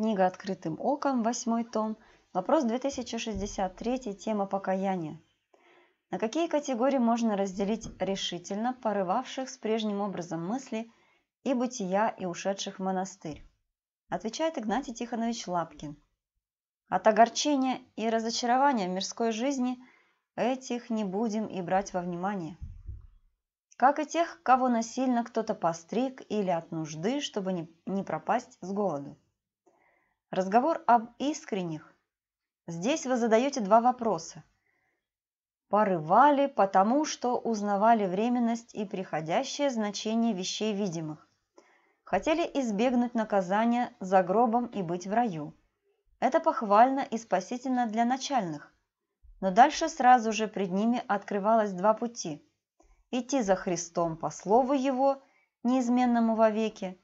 Книга «Открытым оком», восьмой том, вопрос 2063, тема покаяния. На какие категории можно разделить решительно порывавших с прежним образом мысли и бытия и ушедших в монастырь? Отвечает Игнатий Тихонович Лапкин. От огорчения и разочарования в мирской жизни этих не будем и брать во внимание. Как и тех, кого насильно кто-то постриг или от нужды, чтобы не пропасть с голоду. Разговор об искренних. Здесь вы задаете два вопроса. Порывали, потому что узнавали временность и приходящее значение вещей видимых. Хотели избегнуть наказания за гробом и быть в раю. Это похвально и спасительно для начальных. Но дальше сразу же пред ними открывалось два пути. Идти за Христом по слову Его, неизменному вовеки,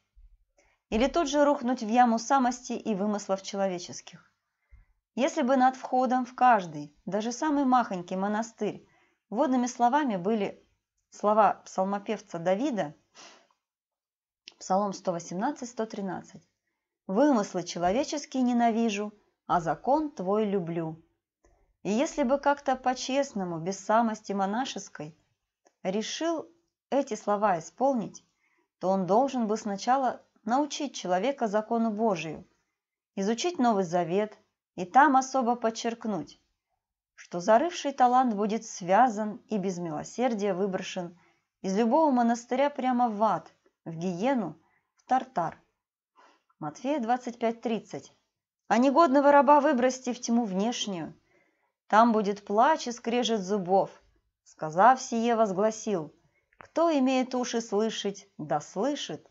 или тут же рухнуть в яму самости и вымыслов человеческих. Если бы над входом в каждый, даже самый махонький монастырь, водными словами были слова псалмопевца Давида, Псалом 118-113, «Вымыслы человеческие ненавижу, а закон твой люблю». И если бы как-то по-честному, без самости монашеской, решил эти слова исполнить, то он должен бы сначала научить человека закону Божию, изучить Новый Завет и там особо подчеркнуть, что зарывший талант будет связан и без милосердия выброшен из любого монастыря прямо в ад, в гиену, в тартар. Матфея 25.30. А негодного раба выбросьте в тьму внешнюю. Там будет плач и скрежет зубов. Сказав сие, возгласил, кто имеет уши слышать, да слышит.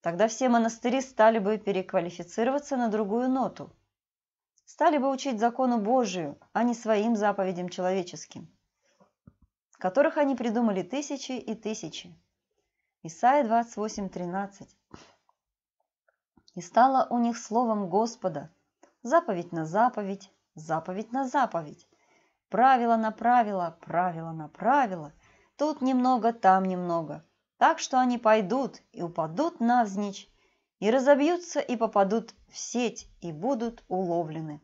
Тогда все монастыри стали бы переквалифицироваться на другую ноту. Стали бы учить закону Божию, а не своим заповедям человеческим, которых они придумали тысячи и тысячи. Исайя 28:13. И стало у них словом Господа заповедь на заповедь, заповедь на заповедь, правило на правило, правило на правило, тут немного, там немного – так что они пойдут и упадут навзничь, и разобьются и попадут в сеть и будут уловлены.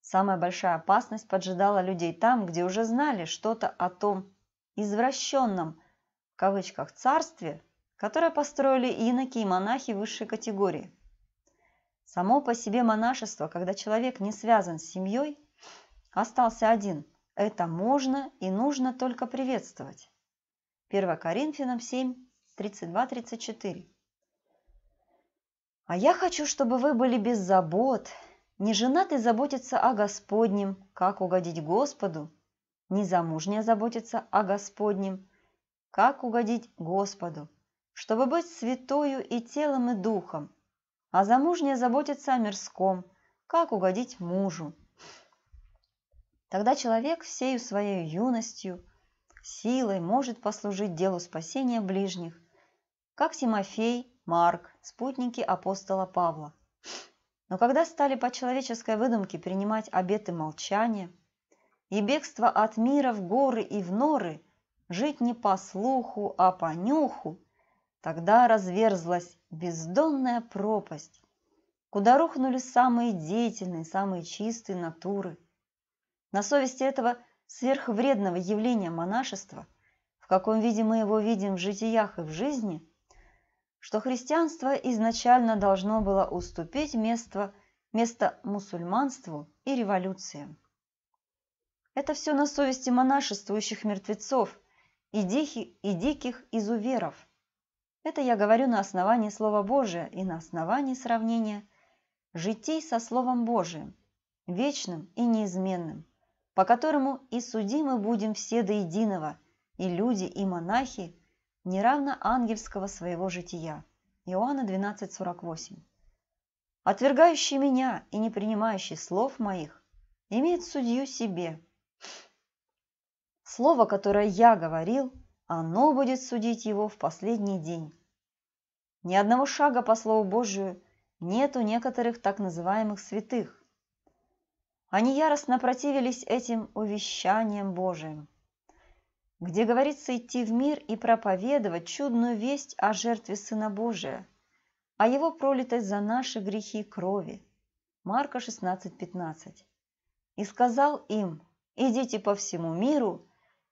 Самая большая опасность поджидала людей там, где уже знали что-то о том «извращенном» в кавычках царстве, которое построили иноки и монахи высшей категории. Само по себе монашество, когда человек не связан с семьей, остался один, это можно и нужно только приветствовать. 1 Коринфянам 7, 32-34. «А я хочу, чтобы вы были без забот, не женатый заботиться о Господнем, как угодить Господу, не замужняя заботиться о Господнем, как угодить Господу, чтобы быть святою и телом, и духом, а замужняя заботиться о мирском, как угодить мужу. Тогда человек всею своей юностью, силой может послужить делу спасения ближних, как Тимофей, Марк, спутники апостола Павла. Но когда стали по человеческой выдумке принимать обеты молчания и бегство от мира в горы и в норы, жить не по слуху, а по нюху, тогда разверзлась бездонная пропасть, куда рухнули самые деятельные, самые чистые натуры. На совести этого – сверхвредного явления монашества, в каком виде мы его видим в житиях и в жизни, что христианство изначально должно было уступить место, место мусульманству и революциям. Это все на совести монашествующих мертвецов и, дихи, и диких изуверов. Это я говорю на основании Слова Божия и на основании сравнения житий со Словом Божиим, вечным и неизменным по которому и судимы будем все до единого, и люди, и монахи, неравно ангельского своего жития. Иоанна 12:48. Отвергающий меня и не принимающий слов моих имеет судью себе. Слово, которое я говорил, оно будет судить его в последний день. Ни одного шага по Слову Божию нет у некоторых так называемых святых, они яростно противились этим увещаниям Божиим, где говорится идти в мир и проповедовать чудную весть о жертве Сына Божия, о Его пролитой за наши грехи крови. Марка 16:15. И сказал им, идите по всему миру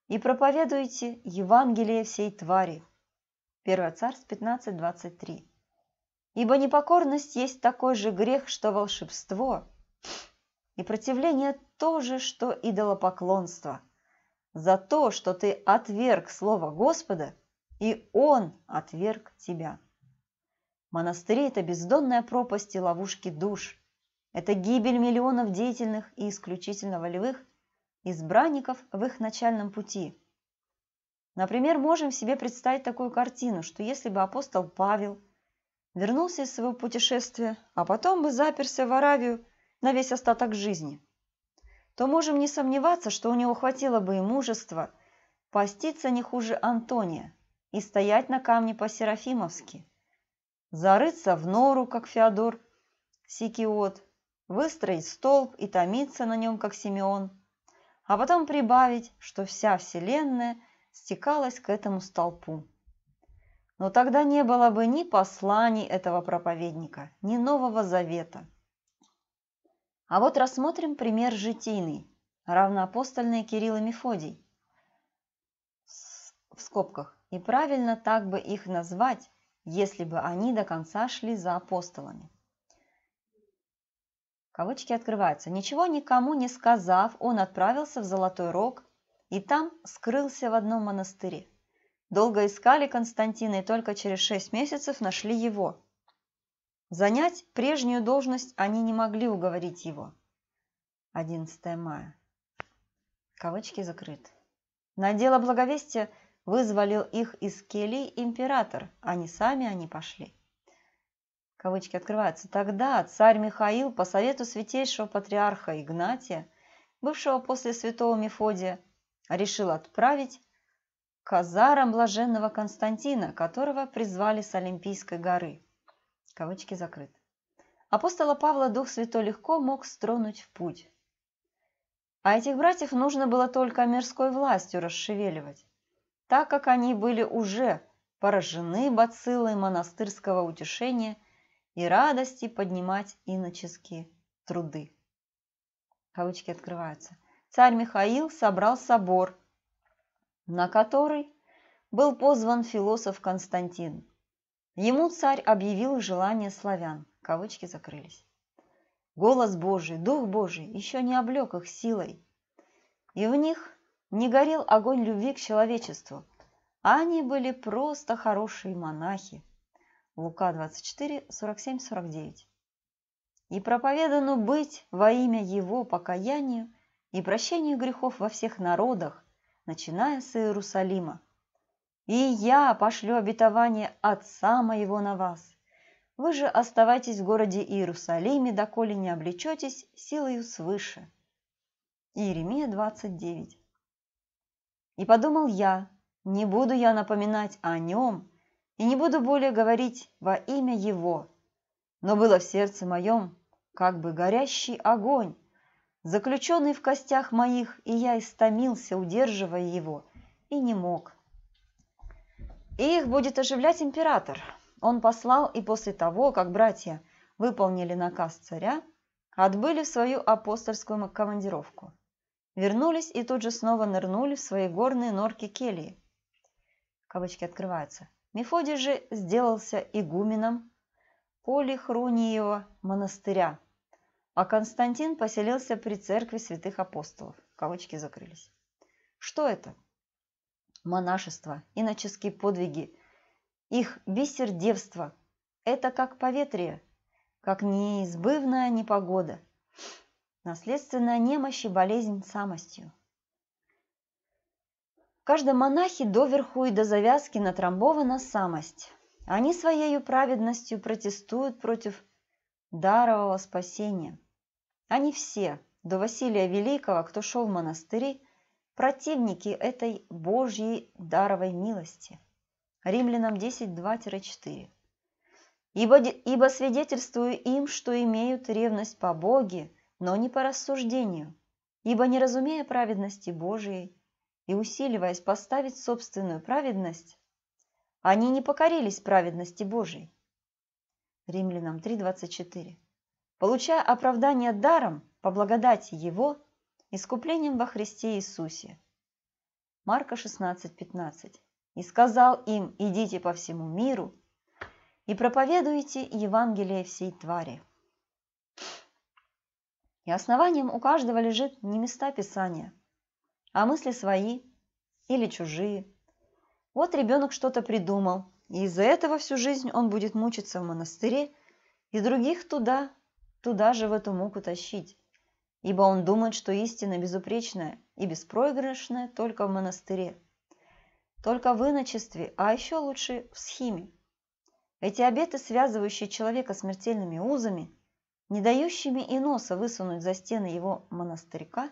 и проповедуйте Евангелие всей твари. 1 Царств 15:23. Ибо непокорность есть такой же грех, что волшебство – Непротивление – то же, что идолопоклонство. За то, что ты отверг слово Господа, и Он отверг тебя. Монастыри – это бездонная пропасть и ловушки душ. Это гибель миллионов деятельных и исключительно волевых избранников в их начальном пути. Например, можем себе представить такую картину, что если бы апостол Павел вернулся из своего путешествия, а потом бы заперся в Аравию на весь остаток жизни, то можем не сомневаться, что у него хватило бы и мужества поститься не хуже Антония и стоять на камне по-серафимовски, зарыться в нору, как Феодор Сикиот, выстроить столб и томиться на нем, как Симеон, а потом прибавить, что вся Вселенная стекалась к этому столпу. Но тогда не было бы ни посланий этого проповедника, ни Нового Завета – а вот рассмотрим пример житийный, равноапостольный Кирилл и Мефодий. В скобках. И правильно так бы их назвать, если бы они до конца шли за апостолами. Кавычки открываются. Ничего никому не сказав, он отправился в Золотой Рог и там скрылся в одном монастыре. Долго искали Константина и только через шесть месяцев нашли его – Занять прежнюю должность они не могли уговорить его. 11 мая. Кавычки закрыты. На дело благовестия вызволил их из келий император, а не сами они пошли. Кавычки открываются. Тогда царь Михаил по совету святейшего патриарха Игнатия, бывшего после святого Мефодия, решил отправить к казарам блаженного Константина, которого призвали с Олимпийской горы. Кавычки закрыт. Апостола Павла Дух Святой легко мог стронуть в путь. А этих братьев нужно было только мирской властью расшевеливать, так как они были уже поражены бациллой монастырского утешения и радости поднимать иноческие труды. Кавычки открываются. Царь Михаил собрал собор, на который был позван философ Константин. Ему царь объявил желание славян, кавычки закрылись. Голос Божий, Дух Божий еще не облег их силой, и в них не горел огонь любви к человечеству, они были просто хорошие монахи. Лука 24, 47-49. И проповедано быть во имя Его покаянию и прощению грехов во всех народах, начиная с Иерусалима, и я пошлю обетование Отца моего на вас. Вы же оставайтесь в городе Иерусалиме, доколе не облечетесь силою свыше». Иеремия 29. «И подумал я, не буду я напоминать о нем, и не буду более говорить во имя его. Но было в сердце моем, как бы горящий огонь, заключенный в костях моих, и я истомился, удерживая его, и не мог. И их будет оживлять император. Он послал и после того, как братья выполнили наказ царя, отбыли в свою апостольскую командировку. Вернулись и тут же снова нырнули в свои горные норки келии. Кавычки открываются. Мефодий же сделался игуменом Полихруниева монастыря, а Константин поселился при церкви святых апостолов. Кавычки закрылись. Что это? монашество, иноческие подвиги, их бессердевство – это как поветрие, как неизбывная непогода, наследственная немощь и болезнь самостью. В каждом монахе доверху и до завязки натрамбована самость. Они своей праведностью протестуют против дарового спасения. Они все, до Василия Великого, кто шел в монастыри, противники этой Божьей даровой милости. Римлянам 10.2-4. Ибо, ибо свидетельствую им, что имеют ревность по Боге, но не по рассуждению, ибо не разумея праведности Божией и усиливаясь поставить собственную праведность, они не покорились праведности Божией. Римлянам 3.24. Получая оправдание даром по благодати Его, искуплением во Христе Иисусе. Марка 16:15. И сказал им: идите по всему миру и проповедуйте Евангелие всей твари. И основанием у каждого лежит не места Писания, а мысли свои или чужие. Вот ребенок что-то придумал, и из-за этого всю жизнь он будет мучиться в монастыре и других туда, туда же в эту муку тащить ибо он думает, что истина безупречная и беспроигрышная только в монастыре, только в иночестве, а еще лучше в схиме. Эти обеты, связывающие человека смертельными узами, не дающими и носа высунуть за стены его монастырька,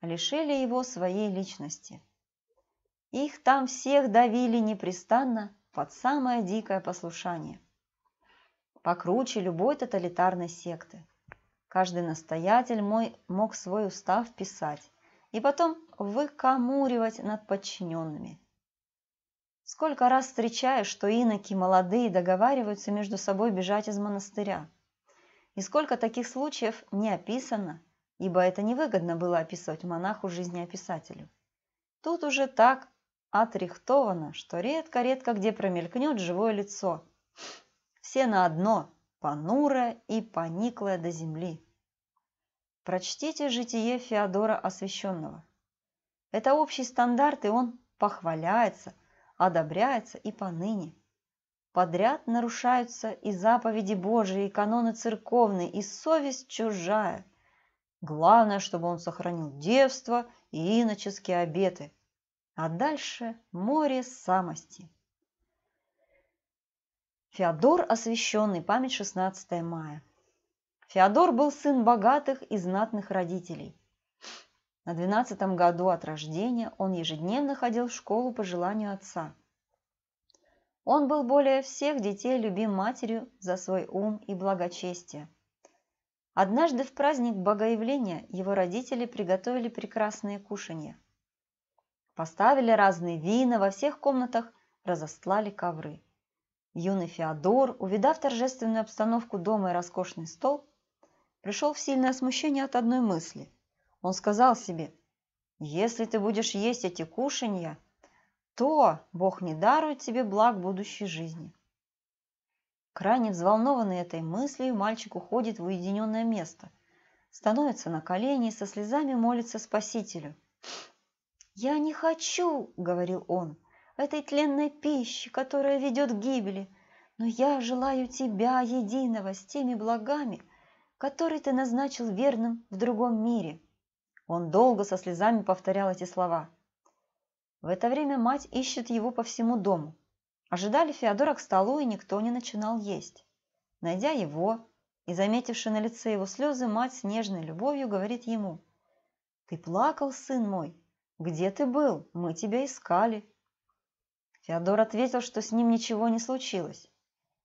лишили его своей личности. Их там всех давили непрестанно под самое дикое послушание, покруче любой тоталитарной секты. Каждый настоятель мой мог свой устав писать и потом выкамуривать над подчиненными. Сколько раз встречаю, что иноки молодые договариваются между собой бежать из монастыря. И сколько таких случаев не описано, ибо это невыгодно было описывать монаху жизнеописателю. Тут уже так отрихтовано, что редко-редко где промелькнет живое лицо. Все на одно, понура и поникла до земли. Прочтите житие Феодора Освященного. Это общий стандарт, и он похваляется, одобряется и поныне. Подряд нарушаются и заповеди Божии, и каноны церковные, и совесть чужая. Главное, чтобы он сохранил девство и иноческие обеты. А дальше море самости. Феодор, освященный, память 16 мая. Феодор был сын богатых и знатных родителей. На 12 году от рождения он ежедневно ходил в школу по желанию отца. Он был более всех детей любим матерью за свой ум и благочестие. Однажды в праздник Богоявления его родители приготовили прекрасные кушанья. Поставили разные вина во всех комнатах, разослали ковры. Юный Феодор, увидав торжественную обстановку дома и роскошный стол, пришел в сильное смущение от одной мысли. Он сказал себе, «Если ты будешь есть эти кушанья, то Бог не дарует тебе благ будущей жизни». Крайне взволнованный этой мыслью, мальчик уходит в уединенное место, становится на колени и со слезами молится Спасителю. «Я не хочу!» – говорил он – этой тленной пищи, которая ведет к гибели, но я желаю тебя единого с теми благами, которые ты назначил верным в другом мире». Он долго со слезами повторял эти слова. В это время мать ищет его по всему дому. Ожидали Феодора к столу, и никто не начинал есть. Найдя его и заметивши на лице его слезы, мать с нежной любовью говорит ему, «Ты плакал, сын мой, где ты был? Мы тебя искали». Теодор ответил, что с ним ничего не случилось.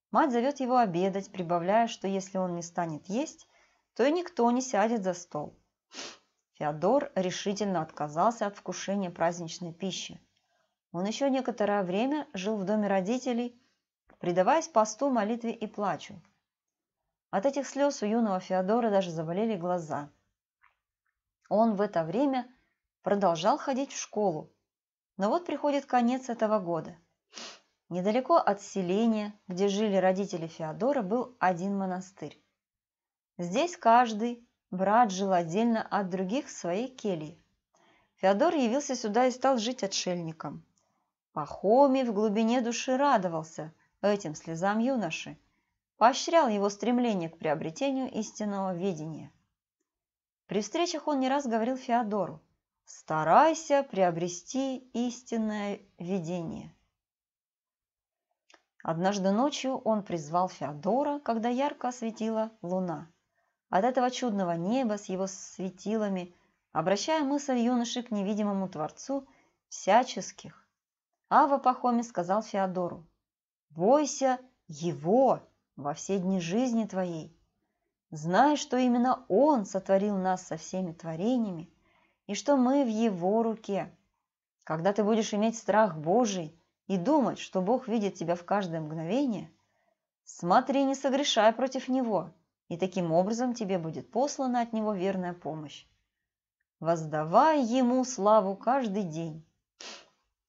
Мать зовет его обедать, прибавляя, что если он не станет есть, то и никто не сядет за стол. Феодор решительно отказался от вкушения праздничной пищи. Он еще некоторое время жил в доме родителей, предаваясь посту, молитве и плачу. От этих слез у юного Феодора даже заболели глаза. Он в это время продолжал ходить в школу, но вот приходит конец этого года. Недалеко от селения, где жили родители Феодора, был один монастырь. Здесь каждый брат жил отдельно от других в своей келье. Феодор явился сюда и стал жить отшельником. Пахомий в глубине души радовался этим слезам юноши, поощрял его стремление к приобретению истинного видения. При встречах он не раз говорил Феодору – Старайся приобрести истинное видение. Однажды ночью он призвал Феодора, когда ярко осветила луна. От этого чудного неба с его светилами, обращая мысль юноши к невидимому Творцу всяческих, Ава Пахоми сказал Феодору, «Бойся его во все дни жизни твоей. зная, что именно он сотворил нас со всеми творениями, и что мы в Его руке. Когда ты будешь иметь страх Божий и думать, что Бог видит тебя в каждое мгновение, смотри, не согрешай против Него, и таким образом тебе будет послана от Него верная помощь. Воздавай Ему славу каждый день.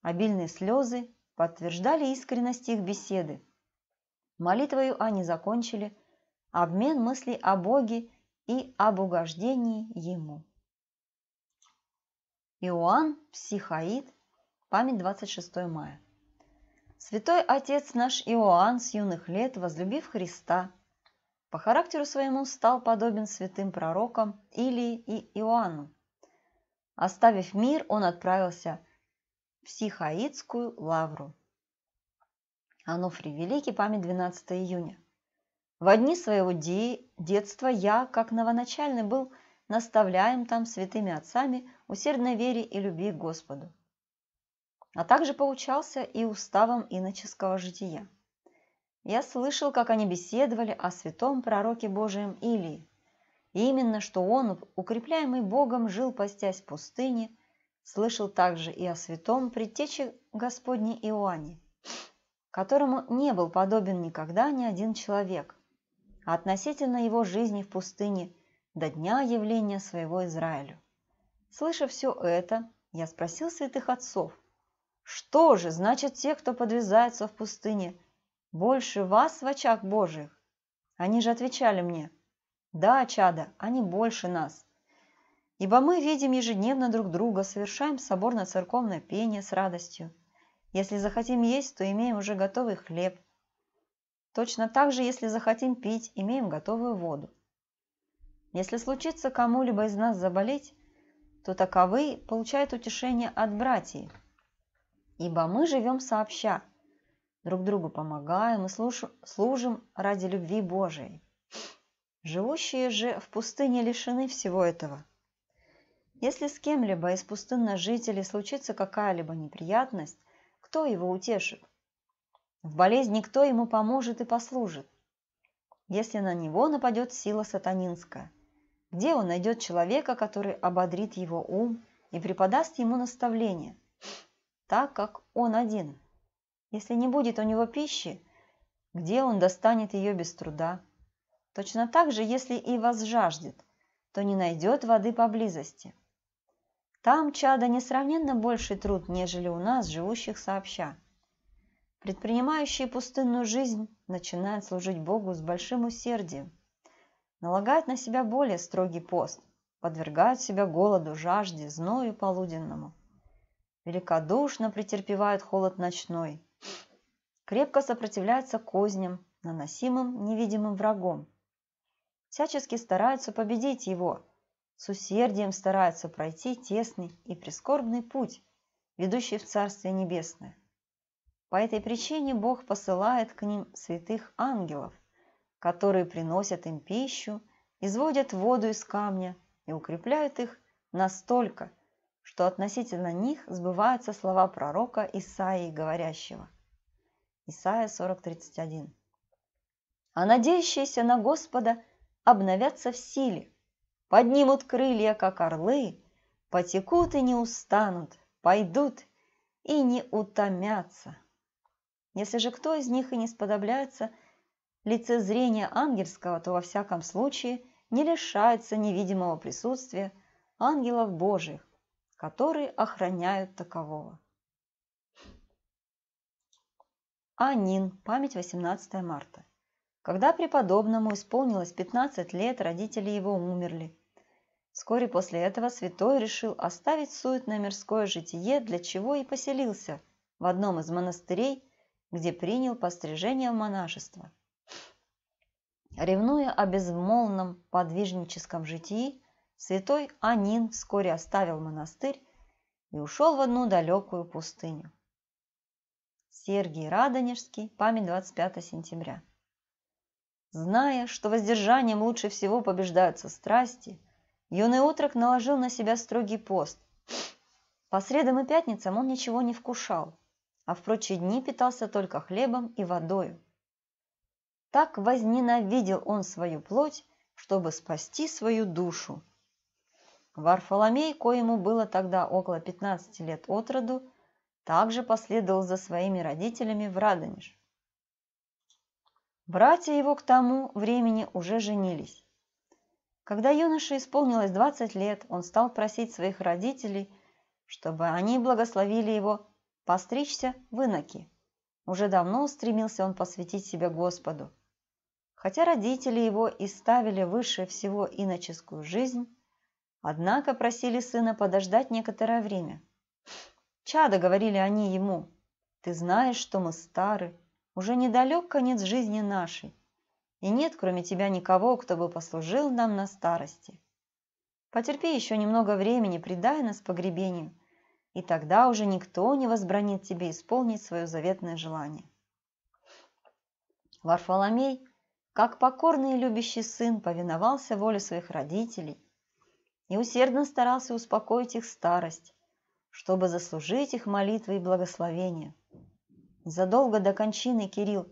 Обильные слезы подтверждали искренность их беседы. Молитвою они закончили обмен мыслей о Боге и об угождении Ему. Иоанн Психаид, память 26 мая. Святой Отец наш Иоанн с юных лет, возлюбив Христа, по характеру своему стал подобен святым пророкам Илии и Иоанну. Оставив мир, он отправился в Психаидскую лавру. Ануфрий Великий, память 12 июня. В одни своего детства я, как новоначальный, был – наставляем там святыми отцами усердной вере и любви к Господу. А также поучался и уставом иноческого жития. Я слышал, как они беседовали о святом пророке Божием Илии. И именно что он, укрепляемый Богом, жил постясь в пустыне, слышал также и о святом предтече Господне Иоанне, которому не был подобен никогда ни один человек. А относительно его жизни в пустыне – до дня явления своего Израилю. Слыша все это, я спросил святых отцов, что же значит те, кто подвязается в пустыне, больше вас в очах Божьих? Они же отвечали мне, да, чада, они больше нас. Ибо мы видим ежедневно друг друга, совершаем соборно-церковное пение с радостью. Если захотим есть, то имеем уже готовый хлеб. Точно так же, если захотим пить, имеем готовую воду. Если случится кому-либо из нас заболеть, то таковы получают утешение от братьев, ибо мы живем сообща, друг другу помогаем и служим ради любви Божией. Живущие же в пустыне лишены всего этого. Если с кем-либо из пустынных жителей случится какая-либо неприятность, кто его утешит? В болезни кто ему поможет и послужит? Если на него нападет сила сатанинская, где он найдет человека, который ободрит его ум и преподаст ему наставление, так как он один? Если не будет у него пищи, где он достанет ее без труда? Точно так же, если и вас жаждет, то не найдет воды поблизости. Там чада несравненно больший труд, нежели у нас, живущих сообща. Предпринимающие пустынную жизнь начинают служить Богу с большим усердием – налагают на себя более строгий пост, подвергают себя голоду, жажде, зною полуденному. Великодушно претерпевают холод ночной, крепко сопротивляются козням, наносимым невидимым врагом. Всячески стараются победить его, с усердием стараются пройти тесный и прискорбный путь, ведущий в Царствие Небесное. По этой причине Бог посылает к ним святых ангелов – которые приносят им пищу, изводят воду из камня и укрепляют их настолько, что относительно них сбываются слова пророка Исаии, говорящего. Исаия 40.31 А надеющиеся на Господа обновятся в силе, поднимут крылья, как орлы, потекут и не устанут, пойдут и не утомятся. Если же кто из них и не сподобляется – лицезрение ангельского, то во всяком случае не лишается невидимого присутствия ангелов Божьих, которые охраняют такового. Анин, память 18 марта. Когда преподобному исполнилось 15 лет, родители его умерли. Вскоре после этого святой решил оставить суетное мирское житие, для чего и поселился в одном из монастырей, где принял пострижение в монашество. Ревнуя о безмолвном подвижническом житии, святой Анин вскоре оставил монастырь и ушел в одну далекую пустыню. Сергий Радонежский, память 25 сентября. Зная, что воздержанием лучше всего побеждаются страсти, юный отрок наложил на себя строгий пост. По средам и пятницам он ничего не вкушал, а в прочие дни питался только хлебом и водою. Так возненавидел он свою плоть, чтобы спасти свою душу. Варфоломей, коему было тогда около 15 лет от роду, также последовал за своими родителями в Радонеж. Братья его к тому времени уже женились. Когда юноше исполнилось 20 лет, он стал просить своих родителей, чтобы они благословили его постричься в иноки. Уже давно стремился он посвятить себя Господу – Хотя родители его и ставили выше всего иноческую жизнь, однако просили сына подождать некоторое время. «Чадо», — говорили они ему, — «ты знаешь, что мы стары, уже недалек конец жизни нашей, и нет кроме тебя никого, кто бы послужил нам на старости. Потерпи еще немного времени, предай нас погребению, и тогда уже никто не возбранит тебе исполнить свое заветное желание». Варфоломей – как покорный и любящий сын повиновался воле своих родителей и усердно старался успокоить их старость, чтобы заслужить их молитвы и благословения. Задолго до кончины Кирилл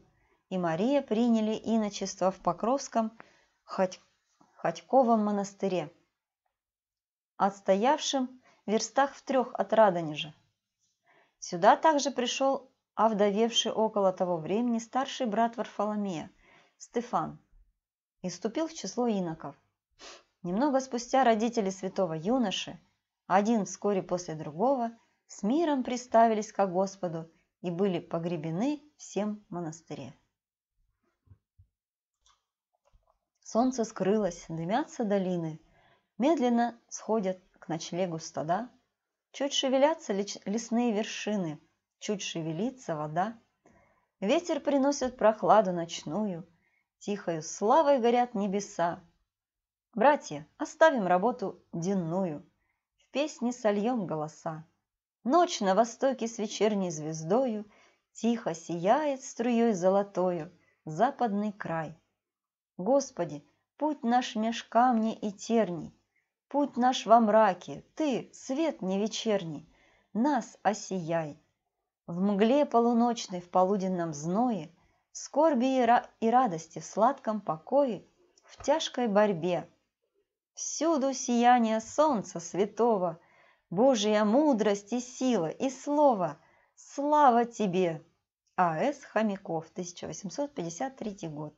и Мария приняли иночество в Покровском Хоть... Ходьковом монастыре, отстоявшем в верстах в трех от Радонежа. Сюда также пришел овдовевший около того времени старший брат Варфоломея – Стефан и вступил в число иноков. Немного спустя родители святого юноши, один вскоре после другого, с миром приставились ко Господу и были погребены всем монастыре. Солнце скрылось, дымятся долины, медленно сходят к ночлегу стада, чуть шевелятся лесные вершины, чуть шевелится вода. Ветер приносит прохладу ночную – тихою славой горят небеса. Братья, оставим работу денную, в песни сольем голоса. Ночь на востоке с вечерней звездою Тихо сияет струей золотою западный край. Господи, путь наш меж камней и терни, Путь наш во мраке, Ты, свет не вечерний, Нас осияй. В мгле полуночной, в полуденном зное скорби и радости, в сладком покое, в тяжкой борьбе. Всюду сияние солнца святого, Божья мудрость и сила и слово, слава тебе! А.С. Хомяков, 1853 год.